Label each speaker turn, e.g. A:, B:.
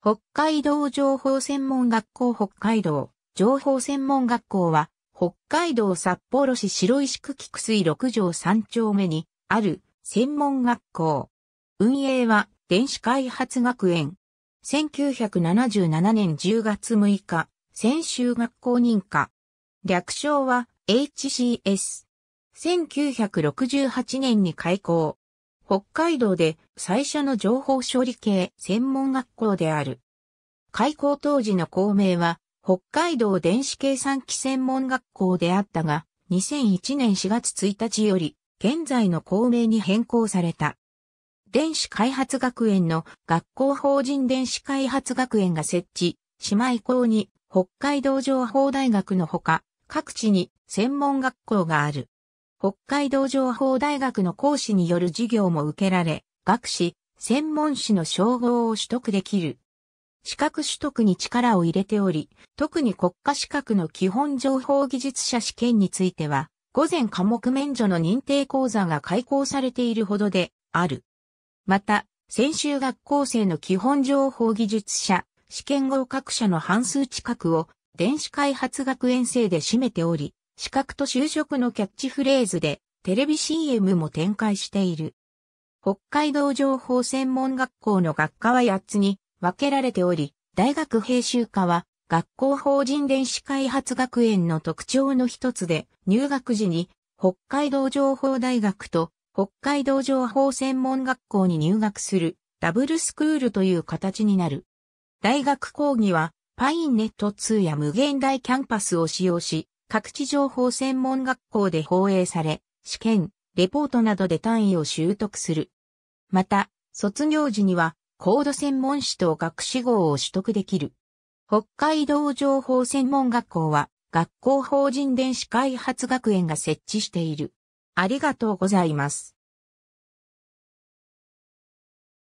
A: 北海道情報専門学校北海道情報専門学校は北海道札幌市白石区菊水6条3丁目にある専門学校。運営は電子開発学園。1977年10月6日、専修学校認可。略称は HCS。1968年に開校。北海道で最初の情報処理系専門学校である。開校当時の校名は、北海道電子計算機専門学校であったが、2001年4月1日より、現在の校名に変更された。電子開発学園の学校法人電子開発学園が設置、姉妹校に北海道情報大学のほか、各地に専門学校がある。北海道情報大学の講師による授業も受けられ、学士、専門士の称号を取得できる。資格取得に力を入れており、特に国家資格の基本情報技術者試験については、午前科目免除の認定講座が開講されているほどである。また、専修学校生の基本情報技術者、試験合格者の半数近くを電子開発学園生で占めており、資格と就職のキャッチフレーズで、テレビ CM も展開している。北海道情報専門学校の学科は8つに分けられており、大学編集科は学校法人電子開発学園の特徴の一つで、入学時に北海道情報大学と北海道情報専門学校に入学するダブルスクールという形になる。大学講義はパインネット2や無限大キャンパスを使用し、各地情報専門学校で放映され、試験、レポートなどで単位を習得する。また、卒業時には、高度専門士と学士号を取得できる。北海道情報専門学校は、学校法人電子開発学園が設置している。ありがとうございます。